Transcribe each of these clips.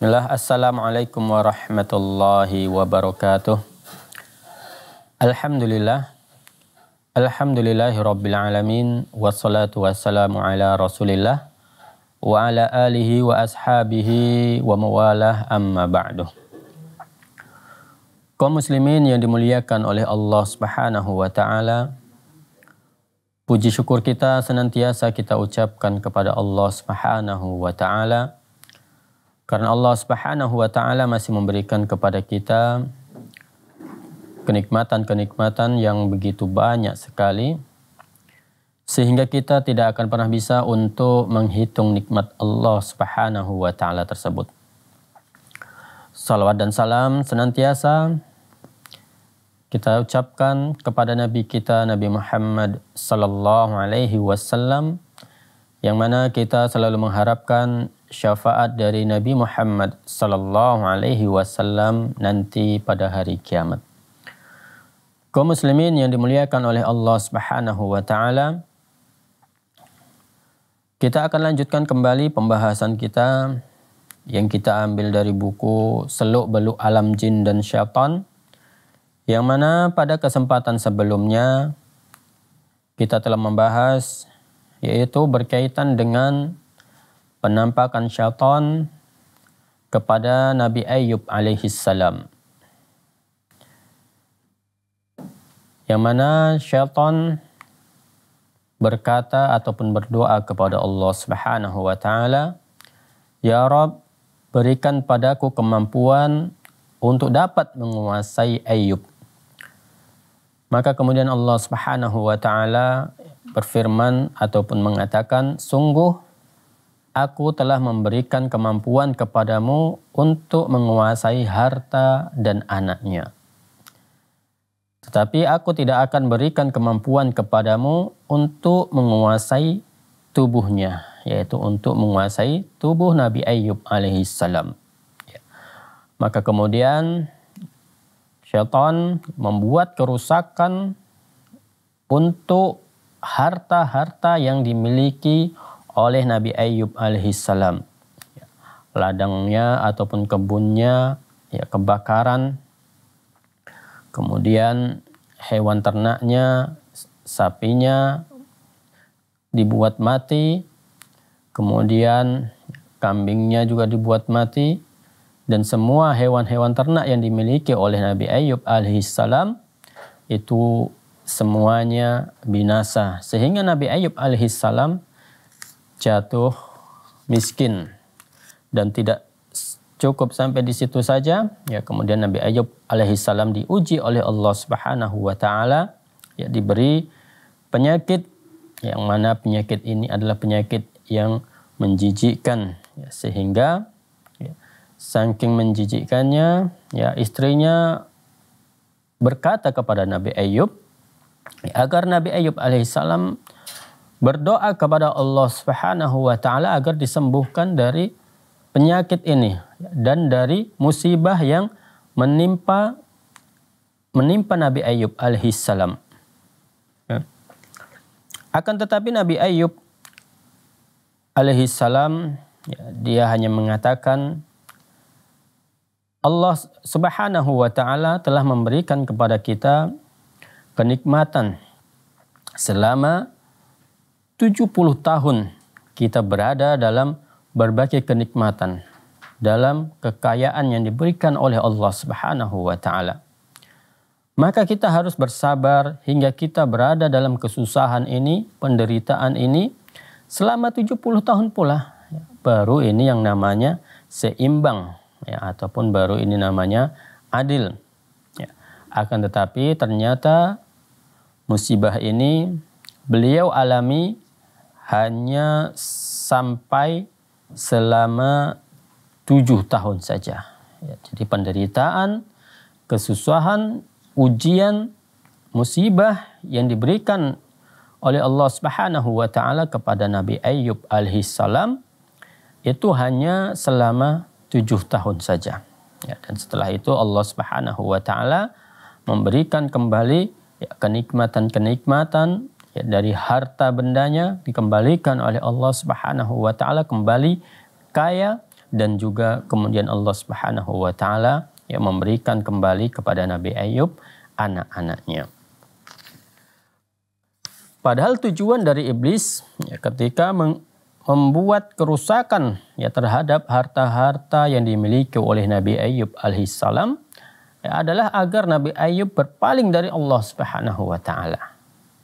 Bismillah, Assalamualaikum warahmatullahi wabarakatuh. Alhamdulillah, Alhamdulillahi rabbil alamin, wassalatu wassalamu ala rasulillah, wa ala alihi wa ashabihi wa mawalah amma ba'du. muslimin yang dimuliakan oleh Allah subhanahu wa ta'ala, puji syukur kita senantiasa kita ucapkan kepada Allah subhanahu wa ta'ala, karena Allah Subhanahu wa taala masih memberikan kepada kita kenikmatan-kenikmatan yang begitu banyak sekali sehingga kita tidak akan pernah bisa untuk menghitung nikmat Allah Subhanahu wa taala tersebut. Salawat dan salam senantiasa kita ucapkan kepada Nabi kita Nabi Muhammad sallallahu alaihi wasallam yang mana kita selalu mengharapkan syafaat dari Nabi Muhammad sallallahu alaihi wasallam nanti pada hari kiamat. Kaum muslimin yang dimuliakan oleh Allah Subhanahu wa taala, kita akan lanjutkan kembali pembahasan kita yang kita ambil dari buku Seluk Beluk Alam Jin dan Syaitan yang mana pada kesempatan sebelumnya kita telah membahas yaitu berkaitan dengan penampakan syaitan kepada Nabi Ayub alaihi salam. Yang mana syaitan berkata ataupun berdoa kepada Allah Subhanahu wa taala, "Ya Rabb, berikan padaku kemampuan untuk dapat menguasai Ayub." Maka kemudian Allah Subhanahu wa taala berfirman ataupun mengatakan, "Sungguh Aku telah memberikan kemampuan kepadamu untuk menguasai harta dan anaknya. Tetapi aku tidak akan berikan kemampuan kepadamu untuk menguasai tubuhnya, yaitu untuk menguasai tubuh Nabi Ayub alaihissalam. Ya. Maka kemudian syaitan membuat kerusakan untuk harta-harta yang dimiliki oleh Nabi Ayub alaihissalam. Ya, ladangnya ataupun kebunnya ya kebakaran. Kemudian hewan ternaknya, sapinya dibuat mati. Kemudian kambingnya juga dibuat mati dan semua hewan-hewan ternak yang dimiliki oleh Nabi Ayub alaihissalam itu semuanya binasa sehingga Nabi Ayub alaihissalam jatuh miskin dan tidak cukup sampai di situ saja ya kemudian Nabi Ayub alaihissalam diuji oleh Allah Subhanahu wa taala ya diberi penyakit yang mana penyakit ini adalah penyakit yang menjijikkan ya, sehingga ya, saking menjijikkannya ya istrinya berkata kepada Nabi Ayub ya, agar Nabi Ayub alaihissalam berdoa kepada Allah Subhanahu wa taala agar disembuhkan dari penyakit ini dan dari musibah yang menimpa menimpa Nabi Ayub alaihissalam. Ya. Akan tetapi Nabi Ayub alaihissalam ya, dia hanya mengatakan Allah Subhanahu wa taala telah memberikan kepada kita kenikmatan selama 70 tahun kita berada dalam berbagai kenikmatan, dalam kekayaan yang diberikan oleh Allah Subhanahu wa taala. Maka kita harus bersabar hingga kita berada dalam kesusahan ini, penderitaan ini selama 70 tahun pula. Baru ini yang namanya seimbang ya ataupun baru ini namanya adil. Ya. Akan tetapi ternyata musibah ini beliau alami hanya sampai selama tujuh tahun saja. Ya, jadi penderitaan, kesusahan, ujian, musibah yang diberikan oleh Allah Subhanahu wa taala kepada Nabi Ayub alaihissalam itu hanya selama tujuh tahun saja. Ya, dan setelah itu Allah Subhanahu wa taala memberikan kembali ya, kenikmatan-kenikmatan ya, dari harta bendanya dikembalikan oleh Allah Subhanahu wa taala kembali kaya dan juga kemudian Allah Subhanahu wa taala ya memberikan kembali kepada Nabi Ayub anak-anaknya. Padahal tujuan dari iblis ya, ketika membuat kerusakan ya terhadap harta-harta yang dimiliki oleh Nabi Ayub alaihissalam ya, adalah agar Nabi Ayub berpaling dari Allah Subhanahu wa taala.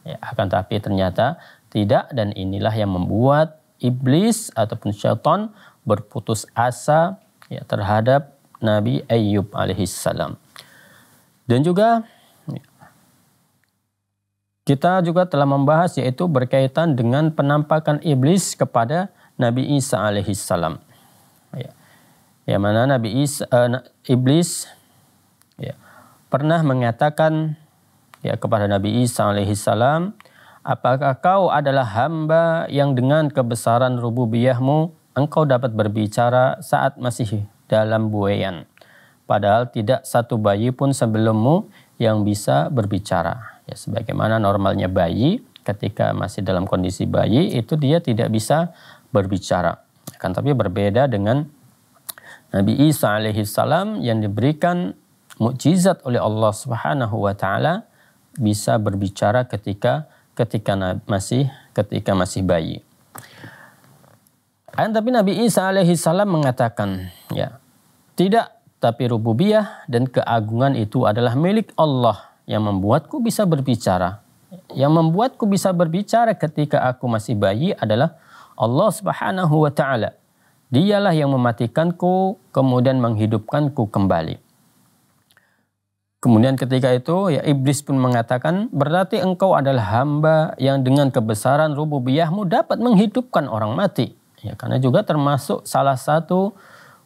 Ya, akan tapi ternyata tidak dan inilah yang membuat iblis ataupun syaitan berputus asa ya, terhadap Nabi Ayyub alaihissalam. Dan juga ya, kita juga telah membahas yaitu berkaitan dengan penampakan iblis kepada Nabi Isa alaihissalam. Ya. ya mana Nabi Isa, uh, iblis ya, pernah mengatakan ya kepada Nabi Isa alaihi salam, apakah kau adalah hamba yang dengan kebesaran rububiyahmu engkau dapat berbicara saat masih dalam buayan? Padahal tidak satu bayi pun sebelummu yang bisa berbicara. Ya, sebagaimana normalnya bayi ketika masih dalam kondisi bayi itu dia tidak bisa berbicara. Kan tapi berbeda dengan Nabi Isa alaihi salam yang diberikan mukjizat oleh Allah Subhanahu wa taala bisa berbicara ketika ketika masih ketika masih bayi. Akan tapi Nabi Isa alaihi salam mengatakan, ya, tidak tapi rububiyah dan keagungan itu adalah milik Allah yang membuatku bisa berbicara. Yang membuatku bisa berbicara ketika aku masih bayi adalah Allah Subhanahu wa taala. Dialah yang mematikanku kemudian menghidupkanku kembali. Kemudian ketika itu ya iblis pun mengatakan berarti engkau adalah hamba yang dengan kebesaran rububiyahmu dapat menghidupkan orang mati. Ya, karena juga termasuk salah satu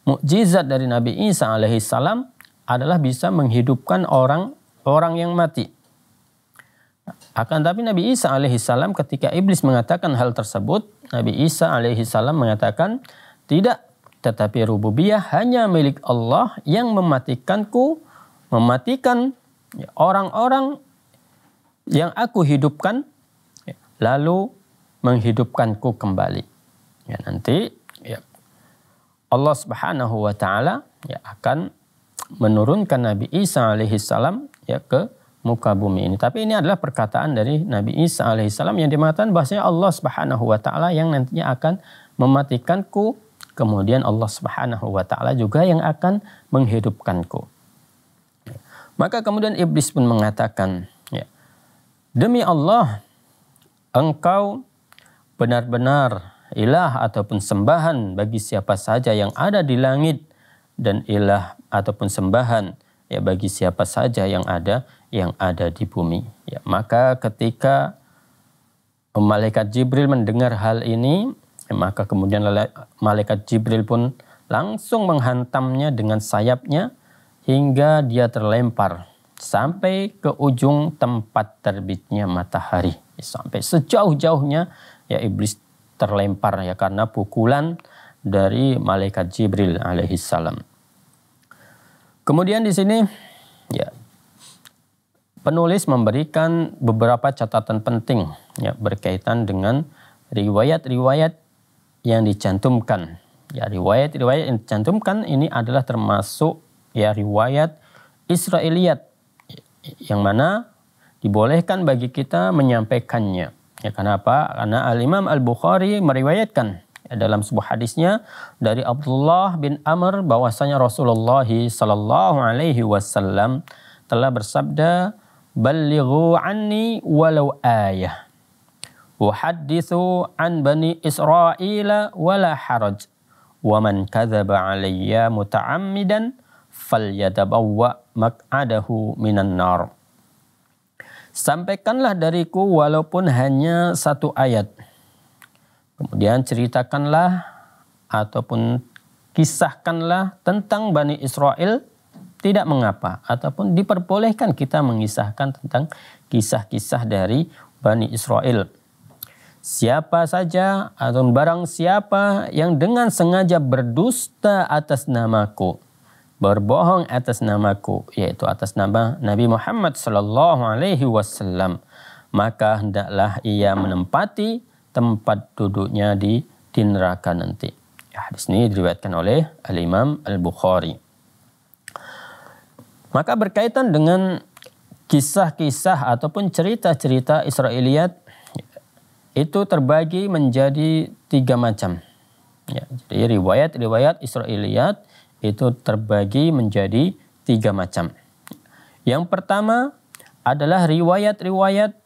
mukjizat dari Nabi Isa alaihi salam adalah bisa menghidupkan orang orang yang mati. Akan tapi Nabi Isa alaihi salam ketika iblis mengatakan hal tersebut, Nabi Isa alaihi salam mengatakan, "Tidak, tetapi rububiyah hanya milik Allah yang mematikanku." mematikan ya, orang-orang yang aku hidupkan, ya, lalu menghidupkanku kembali. Ya, nanti ya, Allah Subhanahu wa taala ya, akan menurunkan Nabi Isa alaihi salam ya ke muka bumi ini. Tapi ini adalah perkataan dari Nabi Isa alaihissalam yang dimatakan bahasanya Allah subhanahu wa ta'ala yang nantinya akan mematikanku. Kemudian Allah subhanahu wa ta'ala juga yang akan menghidupkanku. Maka kemudian iblis pun mengatakan, ya, demi Allah, engkau benar-benar ilah ataupun sembahan bagi siapa saja yang ada di langit dan ilah ataupun sembahan ya bagi siapa saja yang ada yang ada di bumi. Ya, maka ketika malaikat Jibril mendengar hal ini, ya, maka kemudian malaikat Jibril pun langsung menghantamnya dengan sayapnya hingga dia terlempar sampai ke ujung tempat terbitnya matahari. Sampai sejauh-jauhnya ya iblis terlempar ya karena pukulan dari malaikat Jibril salam Kemudian di sini ya penulis memberikan beberapa catatan penting ya berkaitan dengan riwayat-riwayat yang dicantumkan. Ya riwayat-riwayat yang dicantumkan ini adalah termasuk ya riwayat Israeliat yang mana dibolehkan bagi kita menyampaikannya. Ya kenapa? Karena Al-Imam Al-Bukhari meriwayatkan dalam sebuah hadisnya dari Abdullah bin Amr bahwasanya Rasulullah sallallahu alaihi wasallam telah bersabda balighu anni walau ayah uhadithu an bani Israel wala haraj wa man kadzaba alayya muta'ammidan falyatabawwa mak'adahu minan nar. Sampaikanlah dariku walaupun hanya satu ayat. Kemudian ceritakanlah ataupun kisahkanlah tentang Bani Israel tidak mengapa ataupun diperbolehkan kita mengisahkan tentang kisah-kisah dari Bani Israel. Siapa saja atau barang siapa yang dengan sengaja berdusta atas namaku berbohong atas namaku yaitu atas nama Nabi Muhammad sallallahu alaihi wasallam maka hendaklah ia menempati tempat duduknya di di neraka nanti. Ya, hadis ini diriwayatkan oleh Al-Imam Al-Bukhari. Maka berkaitan dengan kisah-kisah ataupun cerita-cerita Israeliat itu terbagi menjadi tiga macam. Ya, jadi riwayat-riwayat Israeliat itu terbagi menjadi tiga macam. Yang pertama adalah riwayat-riwayat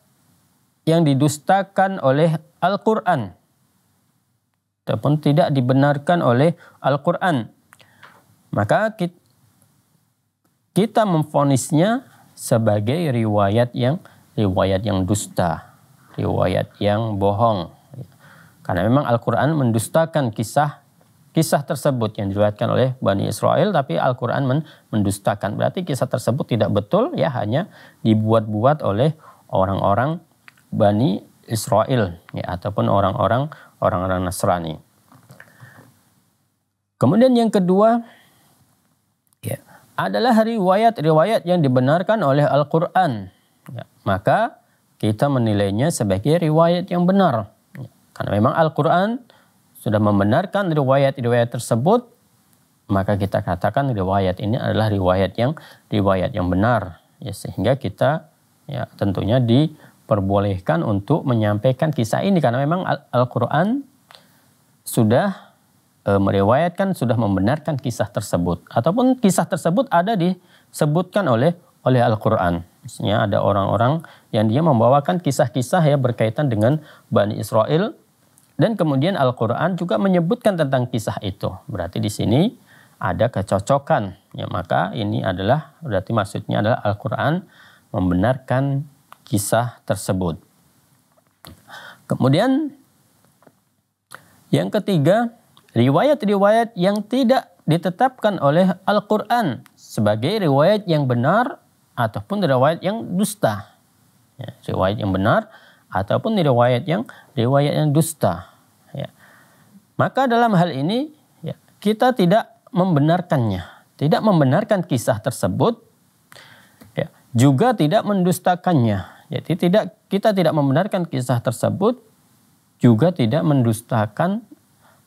yang didustakan oleh Al-Quran. Ataupun tidak dibenarkan oleh Al-Quran. Maka kita memfonisnya sebagai riwayat yang riwayat yang dusta, riwayat yang bohong. Karena memang Al-Quran mendustakan kisah kisah tersebut yang diriwayatkan oleh Bani Israel tapi Al-Quran mendustakan. Berarti kisah tersebut tidak betul ya hanya dibuat-buat oleh orang-orang Bani Israel ya ataupun orang-orang orang-orang Nasrani. Kemudian yang kedua ya, adalah riwayat-riwayat yang dibenarkan oleh Al-Quran. Ya, maka kita menilainya sebagai riwayat yang benar. Ya, karena memang Al-Quran sudah membenarkan riwayat-riwayat tersebut, maka kita katakan riwayat ini adalah riwayat yang riwayat yang benar. Ya, sehingga kita ya tentunya diperbolehkan untuk menyampaikan kisah ini karena memang Al-Qur'an sudah e, meriwayatkan sudah membenarkan kisah tersebut ataupun kisah tersebut ada disebutkan oleh oleh Al-Qur'an. Misalnya ada orang-orang yang dia membawakan kisah-kisah ya berkaitan dengan Bani Israel dan kemudian Al-Quran juga menyebutkan tentang kisah itu. Berarti di sini ada kecocokan. Ya, maka ini adalah, berarti maksudnya adalah Al-Quran membenarkan kisah tersebut. Kemudian yang ketiga, riwayat-riwayat yang tidak ditetapkan oleh Al-Quran sebagai riwayat yang benar ataupun riwayat yang dusta. Ya, riwayat yang benar ataupun riwayat yang riwayat yang dusta. Ya. Maka dalam hal ini ya, kita tidak membenarkannya, tidak membenarkan kisah tersebut, ya, juga tidak mendustakannya. Jadi tidak kita tidak membenarkan kisah tersebut, juga tidak mendustakan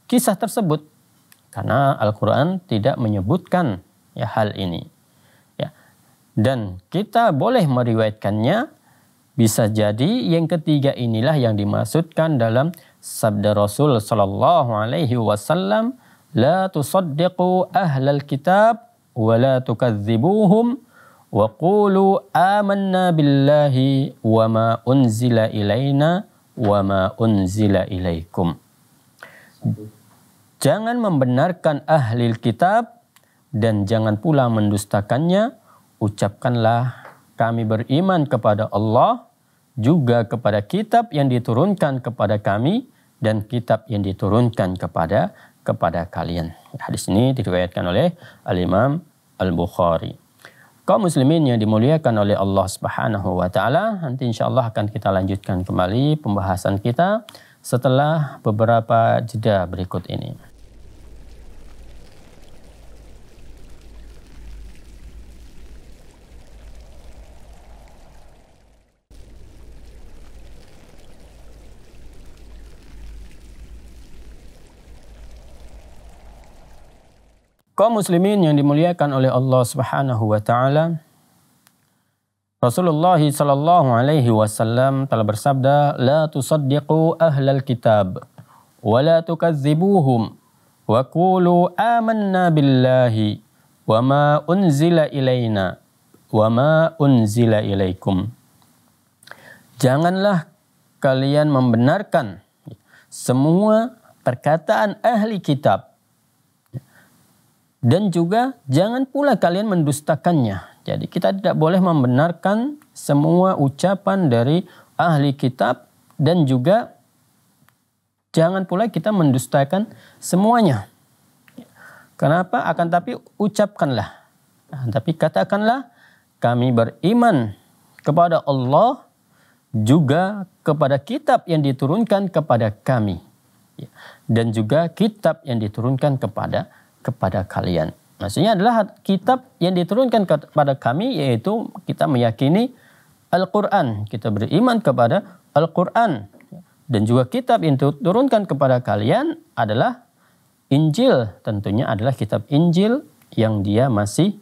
kisah tersebut, karena Al-Quran tidak menyebutkan ya hal ini. Ya. Dan kita boleh meriwayatkannya bisa jadi yang ketiga inilah yang dimaksudkan dalam sabda Rasul sallallahu alaihi wasallam la tusaddiqu ahlal kitab wa la tukadzibuhum wa qulu amanna billahi wa ma unzila ilaina wa ma unzila ilaikum. Jangan membenarkan ahli kitab dan jangan pula mendustakannya. Ucapkanlah kami beriman kepada Allah juga kepada kitab yang diturunkan kepada kami dan kitab yang diturunkan kepada kepada kalian. Hadis ini diriwayatkan oleh Al-Imam Al-Bukhari. Kaum muslimin yang dimuliakan oleh Allah Subhanahu wa taala, nanti insyaallah akan kita lanjutkan kembali pembahasan kita setelah beberapa jeda berikut ini. Kaum muslimin yang dimuliakan oleh Allah Subhanahu wa taala, Rasulullah sallallahu alaihi wasallam telah bersabda, "La tusaddiqu ahlal kitab wa la tukazzibuhum wa qulu amanna billahi wa ma unzila ilaina wa ma unzila ilaikum." Janganlah kalian membenarkan semua perkataan ahli kitab dan juga jangan pula kalian mendustakannya. Jadi kita tidak boleh membenarkan semua ucapan dari ahli kitab dan juga jangan pula kita mendustakan semuanya. Kenapa? Akan tapi ucapkanlah. Nah, tapi katakanlah kami beriman kepada Allah juga kepada kitab yang diturunkan kepada kami. Ya. Dan juga kitab yang diturunkan kepada kepada kalian. Maksudnya adalah kitab yang diturunkan kepada kami yaitu kita meyakini Al-Quran. Kita beriman kepada Al-Quran. Dan juga kitab yang diturunkan kepada kalian adalah Injil. Tentunya adalah kitab Injil yang dia masih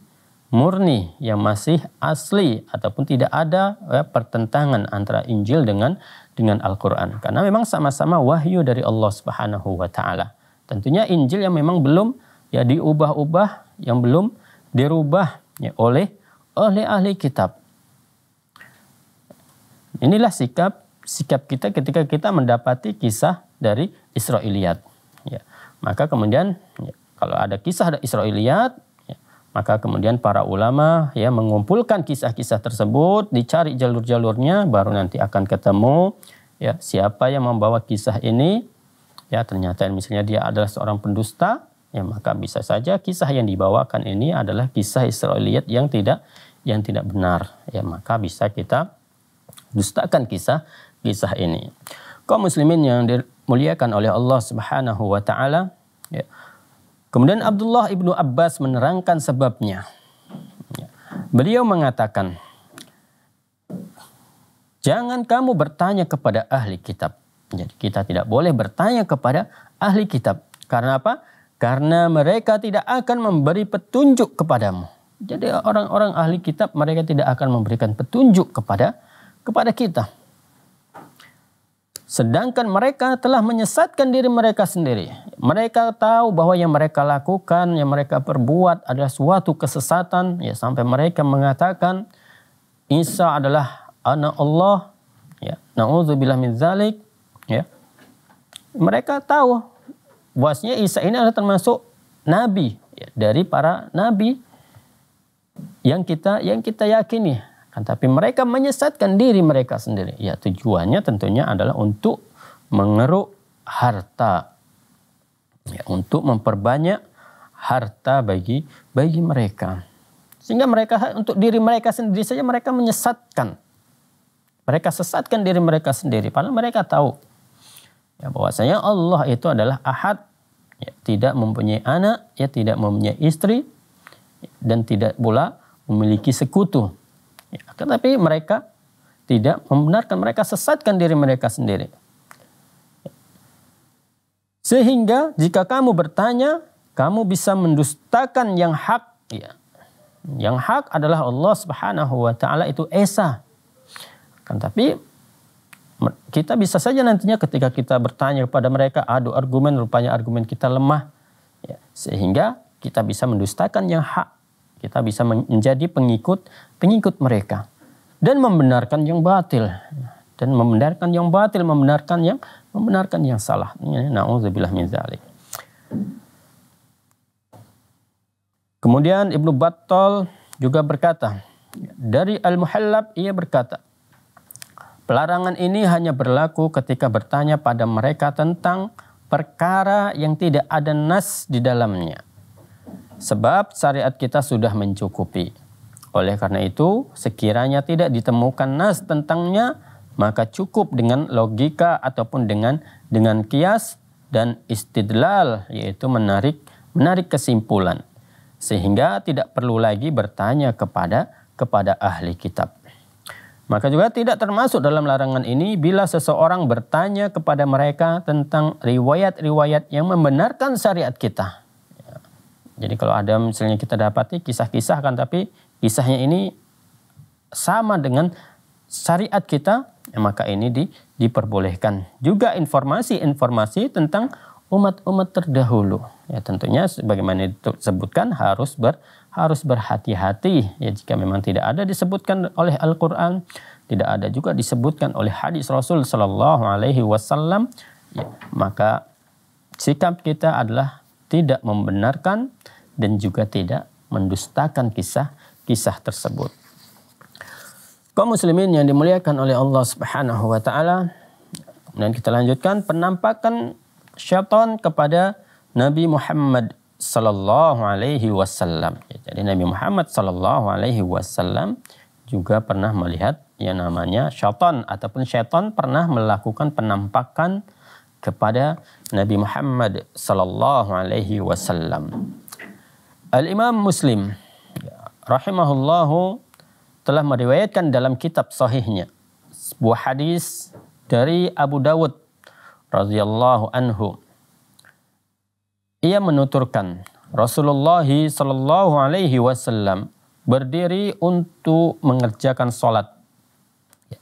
murni, yang masih asli ataupun tidak ada ya, pertentangan antara Injil dengan dengan Al-Quran. Karena memang sama-sama wahyu dari Allah Subhanahu wa taala. Tentunya Injil yang memang belum ya diubah-ubah yang belum dirubah ya, oleh oleh ahli kitab. Inilah sikap sikap kita ketika kita mendapati kisah dari Israiliyat. Ya, maka kemudian ya, kalau ada kisah dari Israiliyat, ya, maka kemudian para ulama ya mengumpulkan kisah-kisah tersebut, dicari jalur-jalurnya, baru nanti akan ketemu ya siapa yang membawa kisah ini. Ya ternyata misalnya dia adalah seorang pendusta, ya maka bisa saja kisah yang dibawakan ini adalah kisah Israiliyat yang tidak yang tidak benar ya maka bisa kita dustakan kisah kisah ini kaum muslimin yang dimuliakan oleh Allah Subhanahu wa taala ya. kemudian Abdullah ibnu Abbas menerangkan sebabnya ya. beliau mengatakan jangan kamu bertanya kepada ahli kitab jadi kita tidak boleh bertanya kepada ahli kitab karena apa karena mereka tidak akan memberi petunjuk kepadamu. Jadi orang-orang ahli kitab mereka tidak akan memberikan petunjuk kepada kepada kita. Sedangkan mereka telah menyesatkan diri mereka sendiri. Mereka tahu bahwa yang mereka lakukan, yang mereka perbuat adalah suatu kesesatan. Ya, sampai mereka mengatakan Isa adalah anak Allah. Ya, na'udzubillah min zalik. Ya. Mereka tahu bahwasanya Isa ini adalah termasuk nabi ya, dari para nabi yang kita yang kita yakini. Kan, tapi mereka menyesatkan diri mereka sendiri. Ya tujuannya tentunya adalah untuk mengeruk harta, ya, untuk memperbanyak harta bagi bagi mereka. Sehingga mereka untuk diri mereka sendiri saja mereka menyesatkan. Mereka sesatkan diri mereka sendiri. Padahal mereka tahu Ya, bahwasanya Allah itu adalah ahad, ya, tidak mempunyai anak, ya tidak mempunyai istri, dan tidak pula memiliki sekutu. Ya, tetapi mereka tidak membenarkan mereka sesatkan diri mereka sendiri. Sehingga jika kamu bertanya, kamu bisa mendustakan yang hak. Ya. Yang hak adalah Allah Subhanahu wa taala itu esa. Kan tapi kita bisa saja nantinya ketika kita bertanya kepada mereka, adu argumen rupanya argumen kita lemah. Ya, sehingga kita bisa mendustakan yang hak. Kita bisa menjadi pengikut-pengikut mereka. Dan membenarkan yang batil. Dan membenarkan yang batil, membenarkan yang membenarkan yang salah. Na'udzubillah min zalik. Kemudian Ibnu Battal juga berkata, dari Al-Muhallab ia berkata, Pelarangan ini hanya berlaku ketika bertanya pada mereka tentang perkara yang tidak ada nas di dalamnya. Sebab syariat kita sudah mencukupi. Oleh karena itu, sekiranya tidak ditemukan nas tentangnya, maka cukup dengan logika ataupun dengan dengan kias dan istidlal yaitu menarik menarik kesimpulan sehingga tidak perlu lagi bertanya kepada kepada ahli kitab. Maka juga tidak termasuk dalam larangan ini bila seseorang bertanya kepada mereka tentang riwayat-riwayat yang membenarkan syariat kita. Ya. Jadi kalau ada misalnya kita dapati kisah-kisah kan tapi kisahnya ini sama dengan syariat kita, ya maka ini di, diperbolehkan. Juga informasi-informasi tentang umat-umat terdahulu. Ya tentunya sebagaimana disebutkan harus ber, harus berhati-hati ya jika memang tidak ada disebutkan oleh Al-Qur'an, tidak ada juga disebutkan oleh hadis Rasul sallallahu alaihi wasallam, ya, maka sikap kita adalah tidak membenarkan dan juga tidak mendustakan kisah-kisah tersebut. Kaum muslimin yang dimuliakan oleh Allah Subhanahu wa taala, kemudian kita lanjutkan penampakan syaitan kepada Nabi Muhammad Sallallahu Alaihi Wasallam. Jadi Nabi Muhammad Sallallahu Alaihi Wasallam juga pernah melihat yang namanya syaitan ataupun syaitan pernah melakukan penampakan kepada Nabi Muhammad Sallallahu Alaihi Wasallam. Al Imam Muslim rahimahullahu telah meriwayatkan dalam kitab sahihnya sebuah hadis dari Abu Dawud radhiyallahu anhu ia menuturkan, Rasulullah Shallallahu Alaihi Wasallam berdiri untuk mengerjakan sholat. Ya.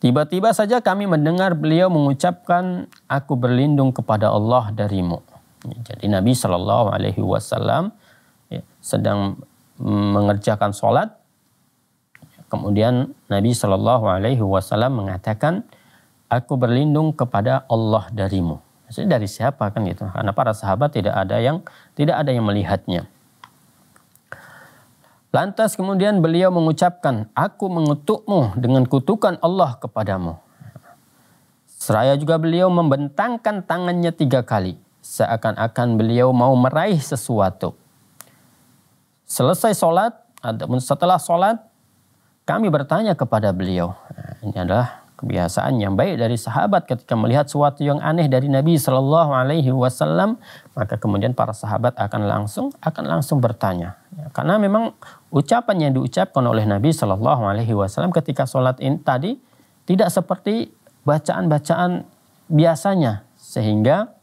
Tiba-tiba saja kami mendengar beliau mengucapkan, "Aku berlindung kepada Allah darimu." Ya, jadi Nabi Shallallahu Alaihi Wasallam ya, sedang mengerjakan sholat. Kemudian Nabi Shallallahu Alaihi Wasallam mengatakan, "Aku berlindung kepada Allah darimu." Maksudnya dari siapa kan gitu. Karena para sahabat tidak ada yang tidak ada yang melihatnya. Lantas kemudian beliau mengucapkan, aku mengutukmu dengan kutukan Allah kepadamu. Seraya juga beliau membentangkan tangannya tiga kali. Seakan-akan beliau mau meraih sesuatu. Selesai sholat, ataupun setelah sholat, kami bertanya kepada beliau. Nah, ini adalah kebiasaan yang baik dari sahabat ketika melihat sesuatu yang aneh dari Nabi Shallallahu Alaihi Wasallam maka kemudian para sahabat akan langsung akan langsung bertanya ya, karena memang ucapan yang diucapkan oleh Nabi Shallallahu Alaihi Wasallam ketika sholat ini tadi tidak seperti bacaan-bacaan biasanya sehingga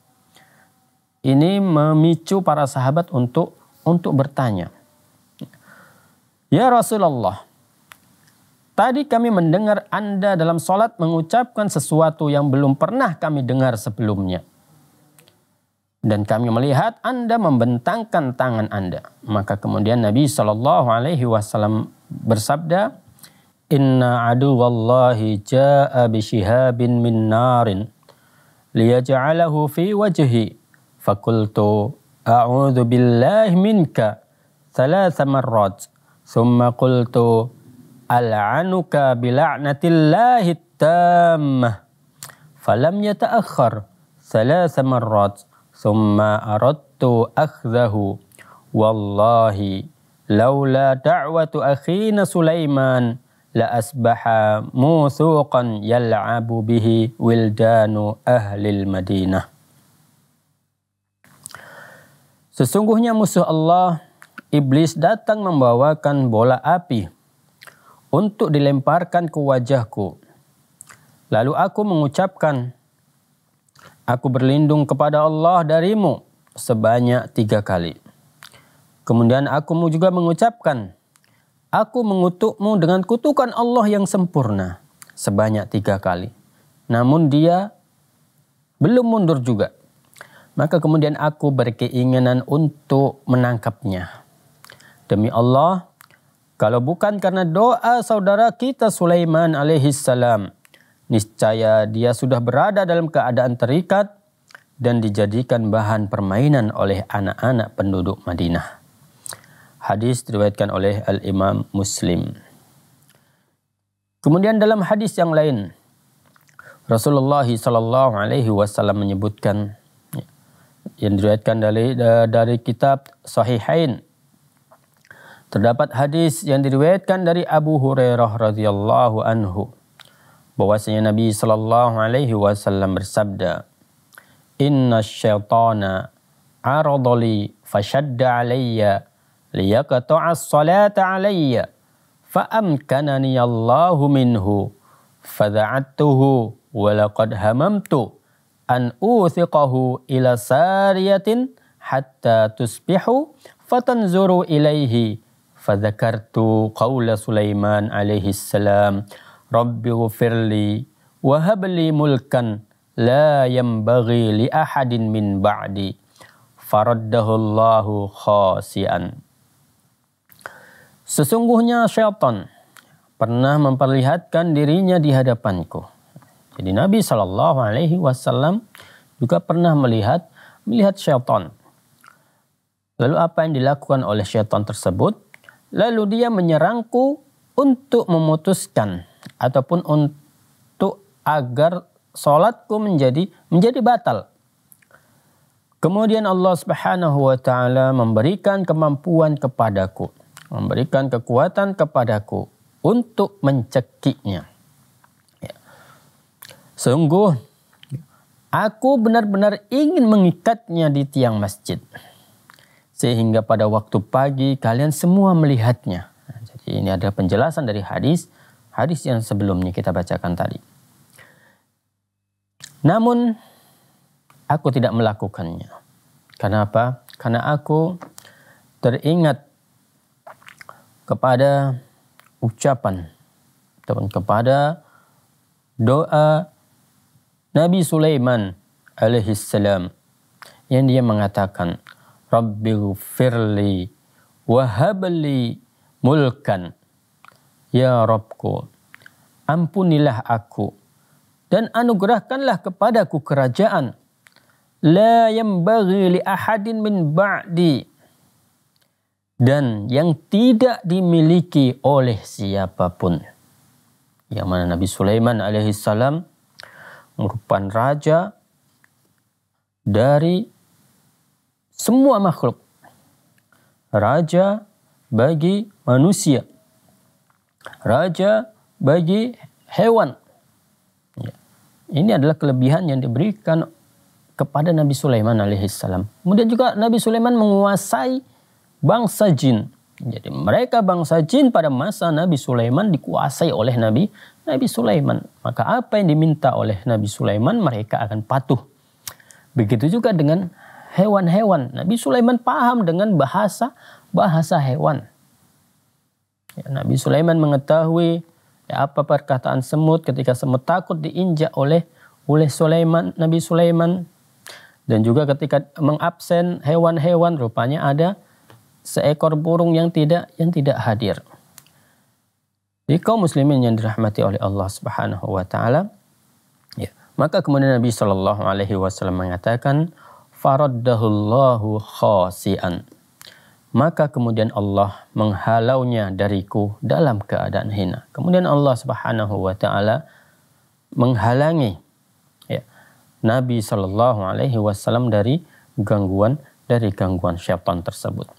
ini memicu para sahabat untuk untuk bertanya ya Rasulullah Tadi kami mendengar Anda dalam sholat mengucapkan sesuatu yang belum pernah kami dengar sebelumnya. Dan kami melihat Anda membentangkan tangan Anda. Maka kemudian Nabi Shallallahu Alaihi Wasallam bersabda, Inna adu wallahi ja'a bishihabin min narin liyaj'alahu fi wajhi fakultu a'udhu billahi minka thalatha marrat thumma qultu al'anuka bila'natillahi tammah falam yata'akhkhar thalatha marrat thumma aradtu akhdahu wallahi laula da'watu akhina Sulaiman la asbaha musuqan yal'abu bihi wildanu ahlil Madinah Sesungguhnya musuh Allah iblis datang membawakan bola api untuk dilemparkan ke wajahku. Lalu aku mengucapkan, Aku berlindung kepada Allah darimu sebanyak tiga kali. Kemudian aku juga mengucapkan, Aku mengutukmu dengan kutukan Allah yang sempurna sebanyak tiga kali. Namun dia belum mundur juga. Maka kemudian aku berkeinginan untuk menangkapnya. Demi Allah, kalau bukan karena doa saudara kita Sulaiman alaihissalam, niscaya dia sudah berada dalam keadaan terikat dan dijadikan bahan permainan oleh anak-anak penduduk Madinah. Hadis diriwayatkan oleh Al-Imam Muslim. Kemudian dalam hadis yang lain, Rasulullah sallallahu alaihi wasallam menyebutkan ya, yang diriwayatkan dari dari kitab Sahihain Terdapat hadis yang diriwayatkan dari Abu Hurairah radhiyallahu anhu bahwasanya Nabi sallallahu alaihi wasallam bersabda, "Inna syaitana aradali fashadda alayya liyaqta'a as-salata alayya فأمكنني الله منه فدعته ولقد هممت أن أوثقه إلى سارية حتى تصبح فتنظر إليه fadzakartu qaula Sulaiman alaihi salam rabbi ghfirli wa habli mulkan la yambaghi li ahadin min ba'di faraddahu Allahu khasian Sesungguhnya syaitan pernah memperlihatkan dirinya di hadapanku. Jadi Nabi Shallallahu Alaihi Wasallam juga pernah melihat melihat syaitan. Lalu apa yang dilakukan oleh syaitan tersebut? Lalu dia menyerangku untuk memutuskan ataupun untuk agar sholatku menjadi menjadi batal. Kemudian Allah Subhanahu wa taala memberikan kemampuan kepadaku, memberikan kekuatan kepadaku untuk mencekiknya. Ya. Sungguh aku benar-benar ingin mengikatnya di tiang masjid sehingga pada waktu pagi kalian semua melihatnya. Nah, jadi ini ada penjelasan dari hadis, hadis yang sebelumnya kita bacakan tadi. Namun aku tidak melakukannya. karena apa Karena aku teringat kepada ucapan ataupun kepada doa Nabi Sulaiman alaihissalam yang dia mengatakan Rabbi gfirli wahabli mulkan. Ya Robku, ampunilah aku dan anugerahkanlah kepadaku kerajaan. La yambaghi li ahadin min ba'di. Dan yang tidak dimiliki oleh siapapun. Yang mana Nabi Sulaiman alaihissalam merupakan raja dari semua makhluk. Raja bagi manusia. Raja bagi hewan. Ya. Ini adalah kelebihan yang diberikan kepada Nabi Sulaiman alaihissalam. Kemudian juga Nabi Sulaiman menguasai bangsa jin. Jadi mereka bangsa jin pada masa Nabi Sulaiman dikuasai oleh Nabi Nabi Sulaiman. Maka apa yang diminta oleh Nabi Sulaiman mereka akan patuh. Begitu juga dengan hewan-hewan. Nabi Sulaiman paham dengan bahasa bahasa hewan. Ya, Nabi Sulaiman mengetahui ya, apa perkataan semut ketika semut takut diinjak oleh oleh Sulaiman, Nabi Sulaiman. Dan juga ketika mengabsen hewan-hewan rupanya ada seekor burung yang tidak yang tidak hadir. Jadi kaum muslimin yang dirahmati oleh Allah Subhanahu wa taala, ya, maka kemudian Nabi Shallallahu alaihi wasallam mengatakan, faraddahullahu khasian. Maka kemudian Allah menghalaunya dariku dalam keadaan hina. Kemudian Allah Subhanahu wa taala menghalangi ya, Nabi Shallallahu alaihi wasallam dari gangguan dari gangguan syaitan tersebut.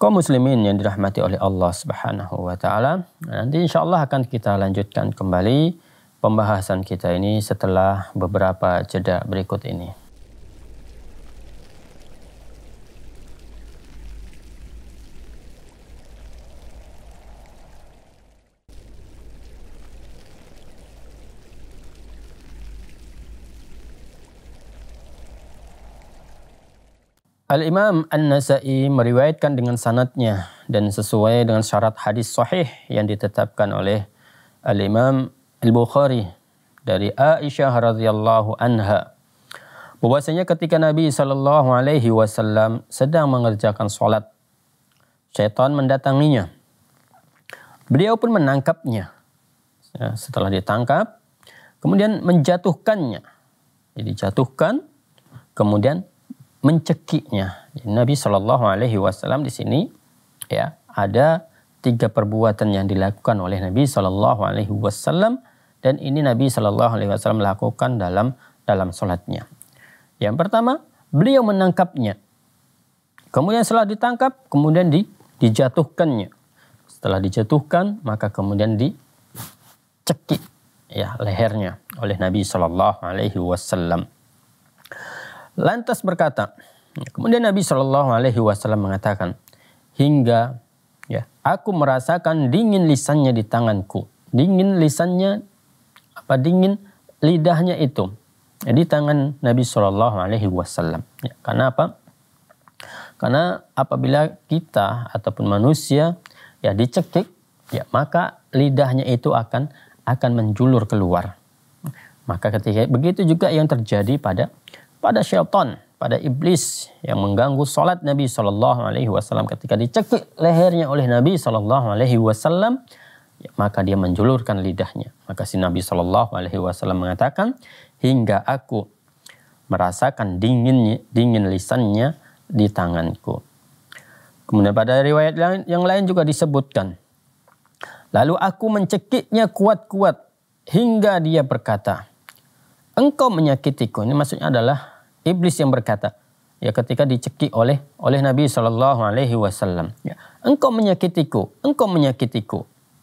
kau muslimin yang dirahmati oleh Allah Subhanahu wa taala, nanti insyaallah akan kita lanjutkan kembali pembahasan kita ini setelah beberapa jeda berikut ini. Al-Imam An-Nasai meriwayatkan dengan sanatnya dan sesuai dengan syarat hadis sahih yang ditetapkan oleh Al-Imam Al-Bukhari dari Aisyah radhiyallahu anha bahwasanya ketika Nabi Shallallahu alaihi wasallam sedang mengerjakan sholat setan mendatanginya beliau pun menangkapnya ya, setelah ditangkap kemudian menjatuhkannya jadi jatuhkan kemudian mencekiknya. Nabi Shallallahu Alaihi Wasallam di sini ya ada tiga perbuatan yang dilakukan oleh Nabi Shallallahu Alaihi Wasallam dan ini Nabi Shallallahu Alaihi Wasallam lakukan dalam dalam sholatnya. Yang pertama beliau menangkapnya, kemudian setelah ditangkap kemudian di, dijatuhkannya. Setelah dijatuhkan maka kemudian dicekik ya lehernya oleh Nabi Shallallahu Alaihi Wasallam. Lantas berkata, kemudian Nabi Shallallahu Alaihi Wasallam mengatakan, hingga ya aku merasakan dingin lisannya di tanganku, dingin lisannya apa dingin lidahnya itu ya, di tangan Nabi Shallallahu Alaihi Wasallam. Ya, karena apa? Karena apabila kita ataupun manusia ya dicekik, ya maka lidahnya itu akan akan menjulur keluar. Maka ketika begitu juga yang terjadi pada pada syaitan, pada iblis yang mengganggu salat Nabi Shallallahu alaihi wasallam ketika dicekik lehernya oleh Nabi Shallallahu alaihi wasallam ya, maka dia menjulurkan lidahnya. Maka si Nabi Shallallahu alaihi wasallam mengatakan hingga aku merasakan dinginnya dingin lisannya di tanganku. Kemudian pada riwayat lain, yang lain juga disebutkan Lalu aku mencekiknya kuat-kuat hingga dia berkata, engkau menyakitiku. Ini maksudnya adalah iblis yang berkata ya ketika dicekik oleh oleh Nabi Shallallahu Alaihi Wasallam ya, engkau menyakitiku engkau menyakitiku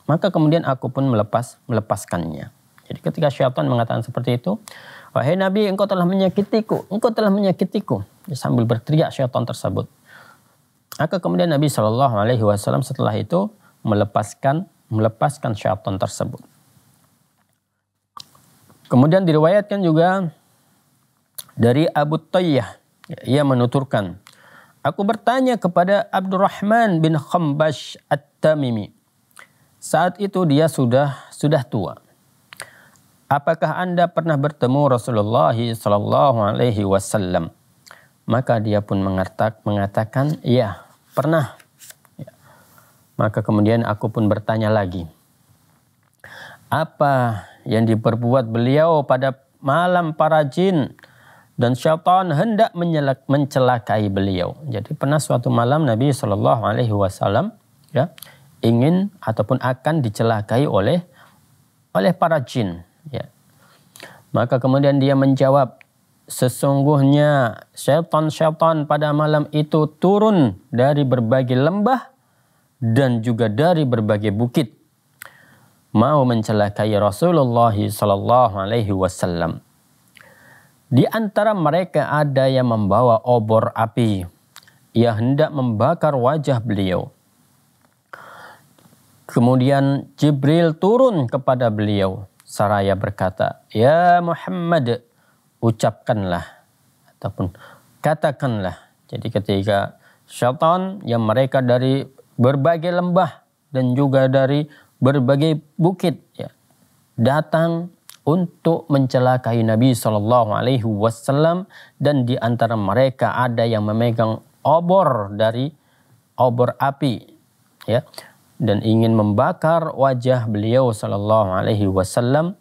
maka kemudian aku pun melepas melepaskannya jadi ketika syaitan mengatakan seperti itu wahai Nabi engkau telah menyakitiku engkau telah menyakitiku ya, sambil berteriak syaitan tersebut maka kemudian Nabi Shallallahu Alaihi Wasallam setelah itu melepaskan melepaskan syaitan tersebut kemudian diriwayatkan juga dari Abu Tayyah. Ia menuturkan, Aku bertanya kepada Abdurrahman bin Khambash At-Tamimi. Saat itu dia sudah sudah tua. Apakah Anda pernah bertemu Rasulullah sallallahu alaihi wasallam? Maka dia pun mengatak, mengatakan, "Ya, pernah." Ya. Maka kemudian aku pun bertanya lagi. Apa yang diperbuat beliau pada malam para jin dan syaitan hendak menyelak, mencelakai beliau. Jadi pernah suatu malam Nabi Shallallahu Alaihi Wasallam ya ingin ataupun akan dicelakai oleh oleh para jin. Ya. Maka kemudian dia menjawab, sesungguhnya syaitan-syaitan pada malam itu turun dari berbagai lembah dan juga dari berbagai bukit mau mencelakai Rasulullah Shallallahu Alaihi Wasallam. Di antara mereka ada yang membawa obor api. Ia hendak membakar wajah beliau. Kemudian Jibril turun kepada beliau Saraya berkata, "Ya Muhammad, ucapkanlah ataupun katakanlah." Jadi ketika syaitan yang mereka dari berbagai lembah dan juga dari berbagai bukit ya, datang untuk mencelakai Nabi Shallallahu Alaihi Wasallam dan di antara mereka ada yang memegang obor dari obor api ya dan ingin membakar wajah beliau Shallallahu Alaihi Wasallam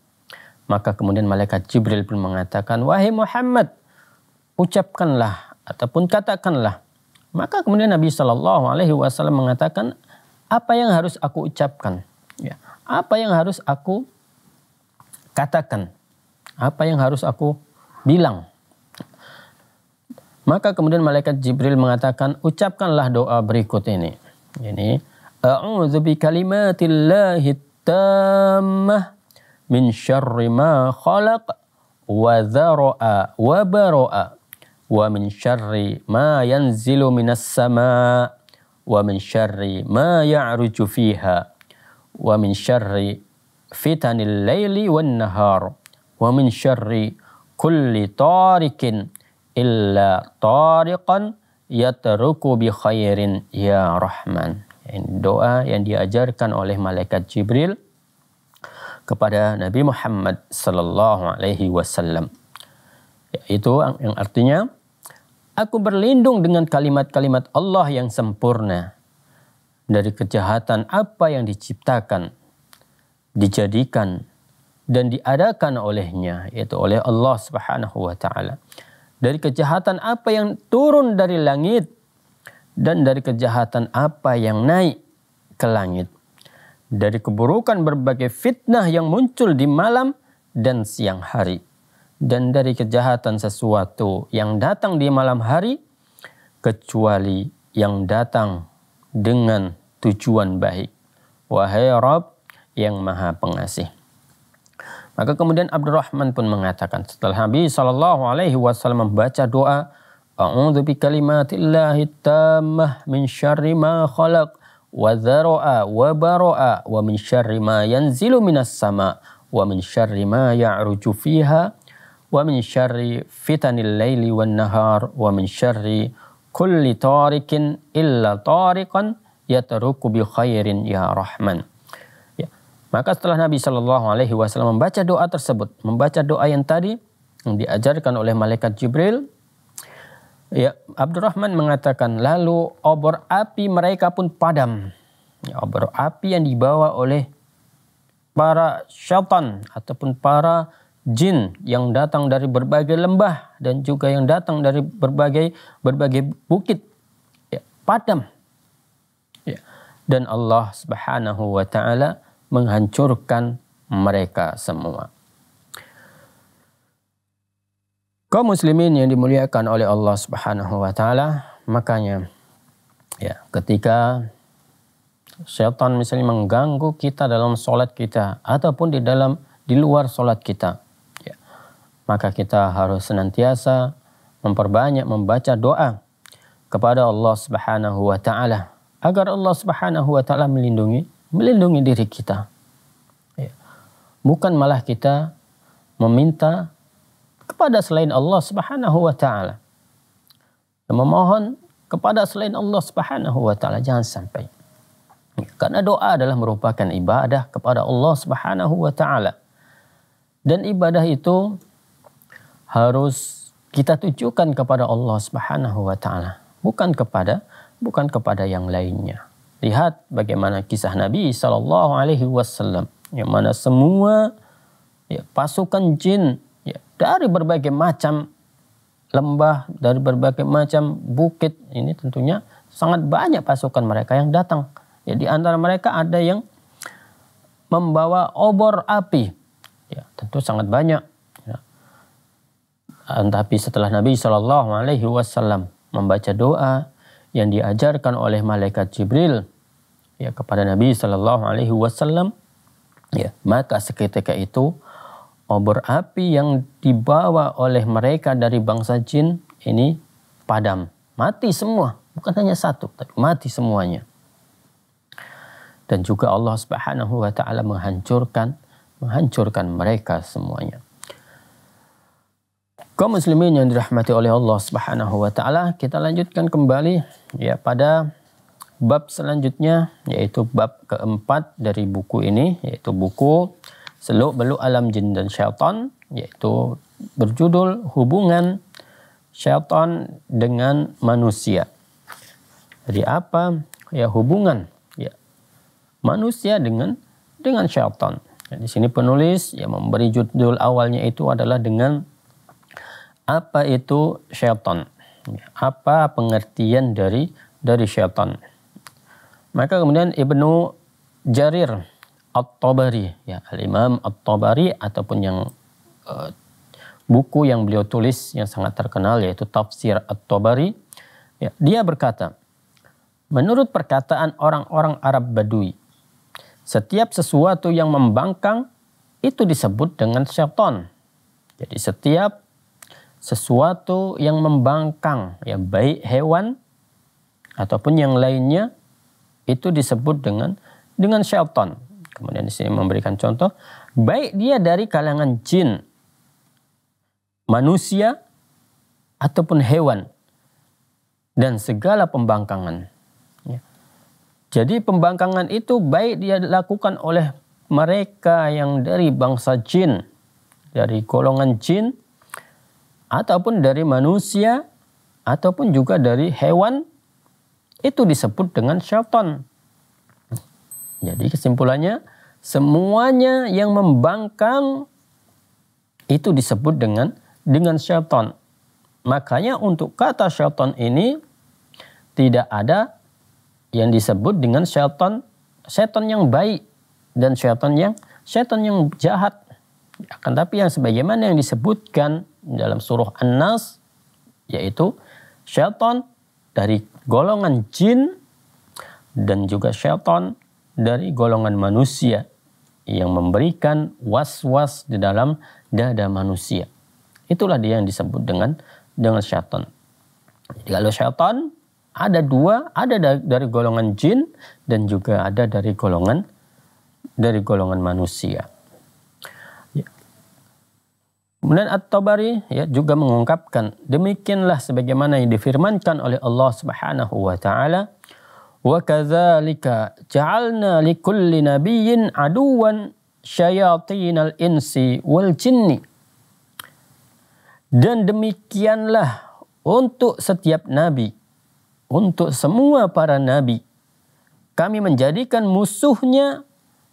maka kemudian malaikat Jibril pun mengatakan wahai Muhammad ucapkanlah ataupun katakanlah maka kemudian Nabi Shallallahu Alaihi Wasallam mengatakan apa yang harus aku ucapkan ya apa yang harus aku katakan apa yang harus aku bilang. Maka kemudian malaikat Jibril mengatakan, ucapkanlah doa berikut ini. Ini, A'udzu bi kalimatillahi tammah min syarri ma khalaq wa dhara'a wa baru'a wa min syarri ma yanzilu minas sama' wa min syarri ma ya'ruju fiha wa min syarri fitanil laili wan nahar wa min syarri kulli tarikin illa tariqan yatruku bi khairin ya rahman. Ini doa yang diajarkan oleh malaikat Jibril kepada Nabi Muhammad sallallahu alaihi wasallam. Yaitu yang artinya aku berlindung dengan kalimat-kalimat Allah yang sempurna dari kejahatan apa yang diciptakan dijadikan dan diadakan olehnya yaitu oleh Allah Subhanahu wa taala. Dari kejahatan apa yang turun dari langit dan dari kejahatan apa yang naik ke langit. Dari keburukan berbagai fitnah yang muncul di malam dan siang hari dan dari kejahatan sesuatu yang datang di malam hari kecuali yang datang dengan tujuan baik. Wahai Rabb, yang maha pengasih. Maka kemudian Abdurrahman pun mengatakan setelah Nabi Shallallahu Alaihi Wasallam membaca doa, "Aku bi kalimatillahi Ta'ala min syarri ma khalaq wa dhara'a wa bara'a wa min syarri ma yanzilu minas sama wa min syarri ma ya'ruju fiha wa min syarri fitanil laili wan nahar wa min syarri kulli tarikin illa tarikan yatruku bi khairin ya rahman. Maka setelah Nabi Shallallahu Alaihi Wasallam membaca doa tersebut, membaca doa yang tadi yang diajarkan oleh malaikat Jibril, ya Abdurrahman mengatakan lalu obor api mereka pun padam. Ya, obor api yang dibawa oleh para syaitan ataupun para jin yang datang dari berbagai lembah dan juga yang datang dari berbagai berbagai bukit ya, padam. Ya. Dan Allah Subhanahu wa taala menghancurkan mereka semua. Kau muslimin yang dimuliakan oleh Allah Subhanahu wa taala, makanya ya, ketika setan misalnya mengganggu kita dalam solat kita ataupun di dalam di luar solat kita, ya, maka kita harus senantiasa memperbanyak membaca doa kepada Allah Subhanahu wa taala agar Allah Subhanahu wa taala melindungi melindungi diri kita. Ya. Bukan malah kita meminta kepada selain Allah Subhanahu wa taala. Memohon kepada selain Allah Subhanahu wa taala jangan sampai. Ya, karena doa adalah merupakan ibadah kepada Allah Subhanahu wa taala. Dan ibadah itu harus kita tujukan kepada Allah Subhanahu wa taala, bukan kepada bukan kepada yang lainnya lihat bagaimana kisah Nabi Shallallahu Alaihi Wasallam yang mana semua ya, pasukan jin ya, dari berbagai macam lembah dari berbagai macam bukit ini tentunya sangat banyak pasukan mereka yang datang ya di antara mereka ada yang membawa obor api ya tentu sangat banyak ya. tapi setelah Nabi Shallallahu Alaihi Wasallam membaca doa yang diajarkan oleh malaikat Jibril ya kepada Nabi Shallallahu Alaihi Wasallam ya maka seketika itu obor api yang dibawa oleh mereka dari bangsa jin ini padam mati semua bukan hanya satu tapi mati semuanya dan juga Allah Subhanahu wa taala menghancurkan menghancurkan mereka semuanya Kaum muslimin yang dirahmati oleh Allah Subhanahu wa taala, kita lanjutkan kembali ya pada bab selanjutnya yaitu bab keempat dari buku ini yaitu buku Seluk Beluk Alam Jin dan Syaitan yaitu berjudul hubungan syaitan dengan manusia. Jadi apa ya hubungan ya manusia dengan dengan syaitan. di sini penulis yang memberi judul awalnya itu adalah dengan apa itu syaitan? Apa pengertian dari dari syaitan? Maka kemudian Ibnu Jarir At-Tabari, ya, Al-Imam At-Tabari ataupun yang uh, buku yang beliau tulis yang sangat terkenal yaitu Tafsir At-Tabari. Ya, dia berkata, menurut perkataan orang-orang Arab Badui, setiap sesuatu yang membangkang itu disebut dengan syaitan. Jadi setiap sesuatu yang membangkang ya baik hewan ataupun yang lainnya itu disebut dengan dengan syaitan. Kemudian di sini memberikan contoh baik dia dari kalangan jin, manusia ataupun hewan dan segala pembangkangan. Ya. Jadi pembangkangan itu baik dia dilakukan oleh mereka yang dari bangsa jin, dari golongan jin ataupun dari manusia ataupun juga dari hewan itu disebut dengan syaitan. Jadi kesimpulannya semuanya yang membangkang itu disebut dengan dengan syaitan. Makanya untuk kata syaitan ini tidak ada yang disebut dengan syaitan, syaitan yang baik dan syaitan yang syaitan yang jahat. Akan tapi yang sebagaimana yang disebutkan dalam surah An-Nas yaitu syaitan dari golongan jin dan juga syaitan dari golongan manusia yang memberikan was-was di dalam dada manusia. Itulah dia yang disebut dengan dengan syaitan. Jadi kalau syaitan ada dua, ada dari, golongan jin dan juga ada dari golongan dari golongan manusia. Kemudian At-Tabari ya juga mengungkapkan demikianlah sebagaimana yang difirmankan oleh Allah Subhanahu wa taala wa kadzalika ja'alna likulli nabiyyin aduwan syayatinal insi wal jinni dan demikianlah untuk setiap nabi untuk semua para nabi kami menjadikan musuhnya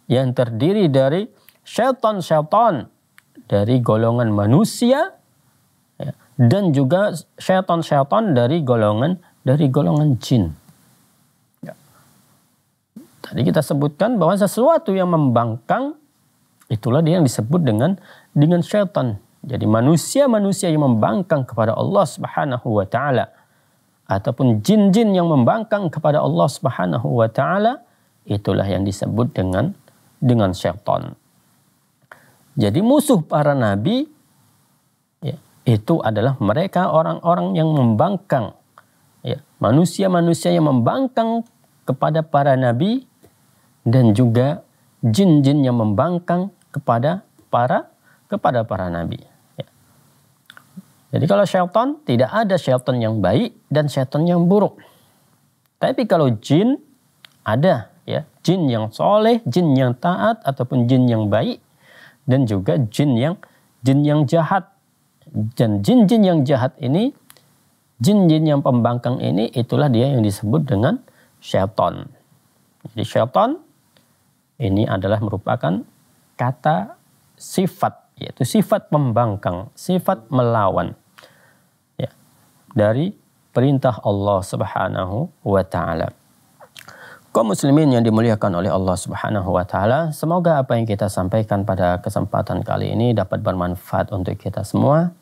yang terdiri dari syaitan-syaitan dari golongan manusia ya, dan juga syaitan-syaitan dari golongan dari golongan jin. Ya. Tadi kita sebutkan bahwa sesuatu yang membangkang itulah dia yang disebut dengan dengan syaitan. Jadi manusia-manusia yang membangkang kepada Allah Subhanahu wa taala ataupun jin-jin yang membangkang kepada Allah Subhanahu wa taala itulah yang disebut dengan dengan syaitan. Jadi musuh para nabi ya, itu adalah mereka orang-orang yang membangkang. Ya, manusia-manusia yang membangkang kepada para nabi dan juga jin-jin yang membangkang kepada para kepada para nabi. Ya. Jadi kalau syaitan tidak ada syaitan yang baik dan syaitan yang buruk. Tapi kalau jin ada ya, jin yang soleh, jin yang taat ataupun jin yang baik dan juga jin yang jin yang jahat dan jin-jin yang jahat ini jin-jin yang pembangkang ini itulah dia yang disebut dengan syaiton. Jadi syaiton ini adalah merupakan kata sifat yaitu sifat pembangkang, sifat melawan. Ya, dari perintah Allah Subhanahu wa taala. Kaum muslimin yang dimuliakan oleh Allah Subhanahu wa taala, semoga apa yang kita sampaikan pada kesempatan kali ini dapat bermanfaat untuk kita semua.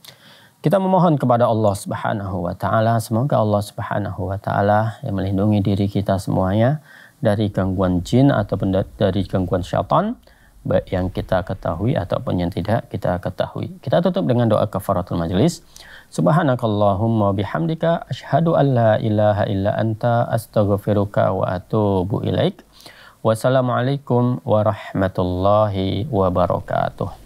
Kita memohon kepada Allah Subhanahu wa taala, semoga Allah Subhanahu wa taala yang melindungi diri kita semuanya dari gangguan jin ataupun dari gangguan syaitan baik yang kita ketahui ataupun yang tidak kita ketahui. Kita tutup dengan doa kafaratul majelis. Subhanakallahumma bihamdika ashadu an la ilaha illa anta astaghfiruka wa atubu ilaik. Wassalamualaikum warahmatullahi wabarakatuh.